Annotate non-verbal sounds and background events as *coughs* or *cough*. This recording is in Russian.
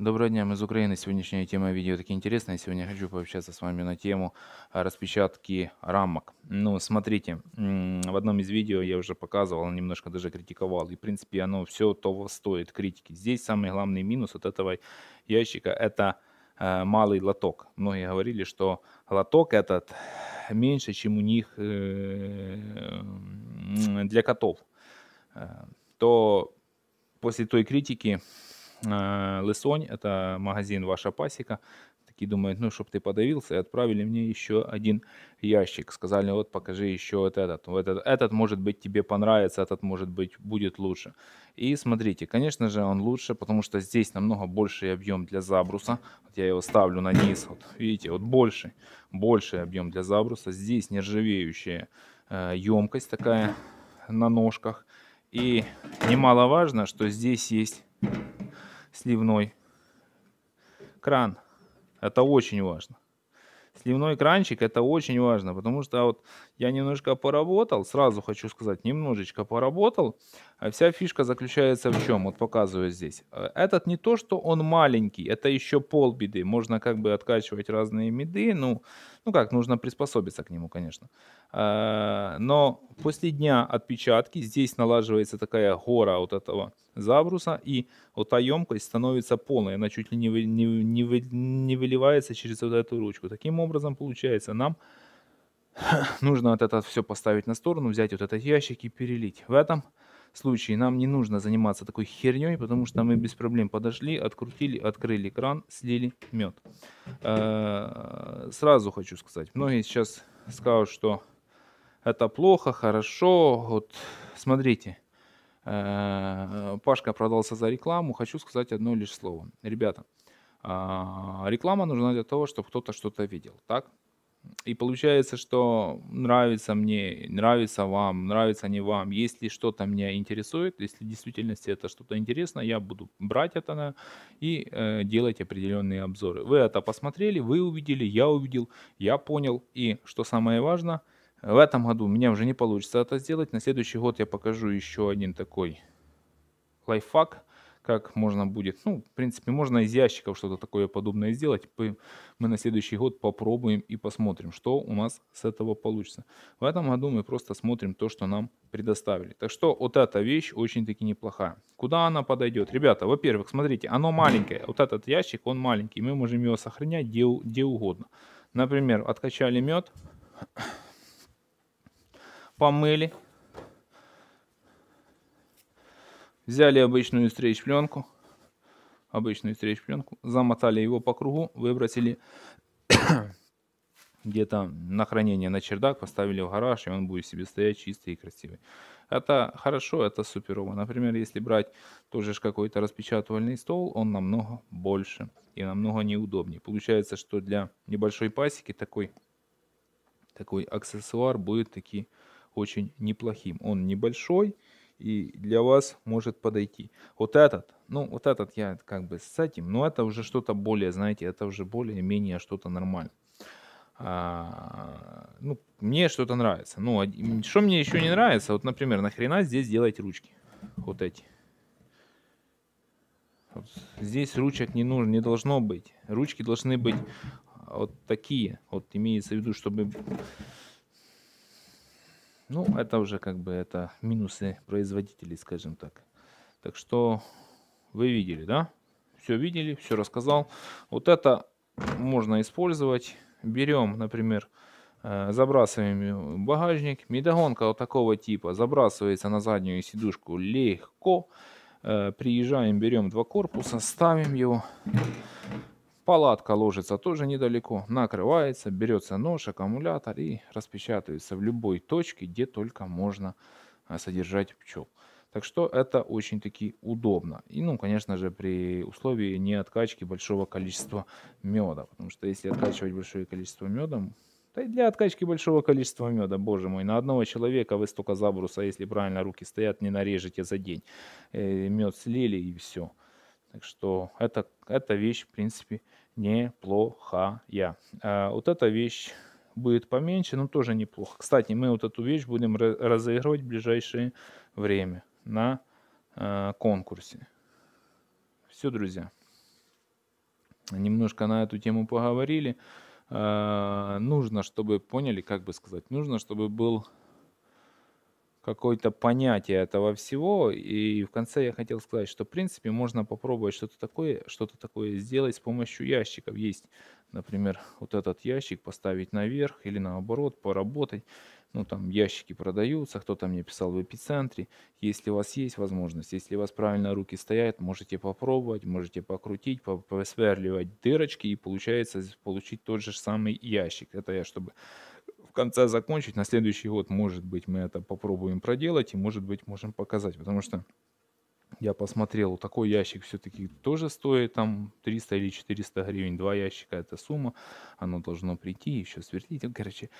Доброго дня, мы из Украины. Сегодняшняя тема видео таки интересная. Сегодня я хочу пообщаться с вами на тему а, распечатки рамок. Ну, смотрите, в одном из видео я уже показывал, немножко даже критиковал. И, в принципе, оно все того стоит критики. Здесь самый главный минус от этого ящика – это а, малый лоток. Многие говорили, что лоток этот меньше, чем у них э, для котов. Э, то после той критики Э, Лесонь – это магазин «Ваша пасека». Такие думают, ну, чтобы ты подавился, и отправили мне еще один ящик. Сказали, вот покажи еще вот этот. Вот этот, этот, может быть, тебе понравится, этот, может быть, будет лучше. И смотрите, конечно же, он лучше, потому что здесь намного больший объем для забруса. Вот я его ставлю на низ, вот видите, вот больше, больше объем для забруса. Здесь нержавеющая э, емкость такая на ножках. И немаловажно, что здесь есть сливной кран. Это очень важно. Сливной кранчик это очень важно, потому что вот я немножко поработал, сразу хочу сказать, немножечко поработал. А Вся фишка заключается в чем? Вот показываю здесь. Этот не то, что он маленький, это еще полбеды. Можно как бы откачивать разные меды, ну ну как, нужно приспособиться к нему, конечно. А, но после дня отпечатки здесь налаживается такая гора вот этого забруса, и вот та емкость становится полной, она чуть ли не, не, не, вы, не выливается через вот эту ручку. Таким образом, получается, нам *sniffs* нужно вот это все поставить на сторону, взять вот этот ящик и перелить. В этом случае нам не нужно заниматься такой херней, потому что мы без проблем подошли, открутили, открыли кран, слили мед. Э, сразу хочу сказать, многие сейчас скажут, что это плохо, хорошо. Вот смотрите, э, Пашка продался за рекламу. Хочу сказать одно лишь слово. Ребята, э, реклама нужна для того, чтобы кто-то что-то видел. Так? И получается, что нравится мне, нравится вам, нравится не вам. Если что-то меня интересует, если в действительности это что-то интересно, я буду брать это на и э, делать определенные обзоры. Вы это посмотрели, вы увидели, я увидел, я понял. И что самое важное, в этом году у меня уже не получится это сделать. На следующий год я покажу еще один такой лайфхак – как можно будет, ну, в принципе, можно из ящиков что-то такое подобное сделать. Мы на следующий год попробуем и посмотрим, что у нас с этого получится. В этом году мы просто смотрим то, что нам предоставили. Так что вот эта вещь очень-таки неплохая. Куда она подойдет? Ребята, во-первых, смотрите, оно маленькое. Вот этот ящик, он маленький. Мы можем его сохранять где, где угодно. Например, откачали мед, помыли, Взяли обычную стрейч-пленку, обычную стрейч-пленку, замотали его по кругу, выбросили *coughs* где-то на хранение на чердак, поставили в гараж, и он будет себе стоять чистый и красивый. Это хорошо, это суперово. Например, если брать тоже же какой-то распечатывальный стол, он намного больше и намного неудобнее. Получается, что для небольшой пасеки такой, такой аксессуар будет таки очень неплохим. Он небольшой, и для вас может подойти. Вот этот, ну вот этот я как бы с этим, но это уже что-то более, знаете, это уже более-менее что-то нормально. А, ну, мне что-то нравится. Ну, что мне еще не нравится, вот, например, нахрена здесь делать ручки? Вот эти. Вот здесь ручек не нужно, не должно быть. Ручки должны быть а, вот такие. Вот имеется в виду, чтобы ну, это уже как бы это минусы производителей, скажем так. Так что вы видели, да? Все видели, все рассказал. Вот это можно использовать. Берем, например, э, забрасываем багажник. Медогонка вот такого типа забрасывается на заднюю сидушку легко. Э, приезжаем, берем два корпуса, ставим его. Палатка ложится тоже недалеко, накрывается, берется нож, аккумулятор и распечатывается в любой точке, где только можно а, содержать пчел. Так что это очень-таки удобно. И, ну, конечно же, при условии не откачки большого количества меда. Потому что если откачивать большое количество меда, да и для откачки большого количества меда, боже мой, на одного человека вы столько забруса, если правильно руки стоят, не нарежете за день. Э, Мед слили и все. Так что это, эта вещь, в принципе, неплохая. А вот эта вещь будет поменьше, но тоже неплохо. Кстати, мы вот эту вещь будем разыгрывать в ближайшее время на э, конкурсе. Все, друзья. Немножко на эту тему поговорили. Э, нужно, чтобы поняли, как бы сказать, нужно, чтобы был какое-то понятие этого всего. И в конце я хотел сказать, что в принципе можно попробовать что-то такое, что-то такое сделать с помощью ящиков. Есть, например, вот этот ящик поставить наверх или наоборот поработать. Ну, там ящики продаются, кто-то мне писал в эпицентре. Если у вас есть возможность, если у вас правильно руки стоят, можете попробовать, можете покрутить, посверливать дырочки и получается получить тот же самый ящик. Это я, чтобы конца закончить. На следующий год, может быть, мы это попробуем проделать и, может быть, можем показать. Потому что я посмотрел, такой ящик все-таки тоже стоит там 300 или 400 гривен. Два ящика – это сумма. Оно должно прийти, еще свертить. Короче,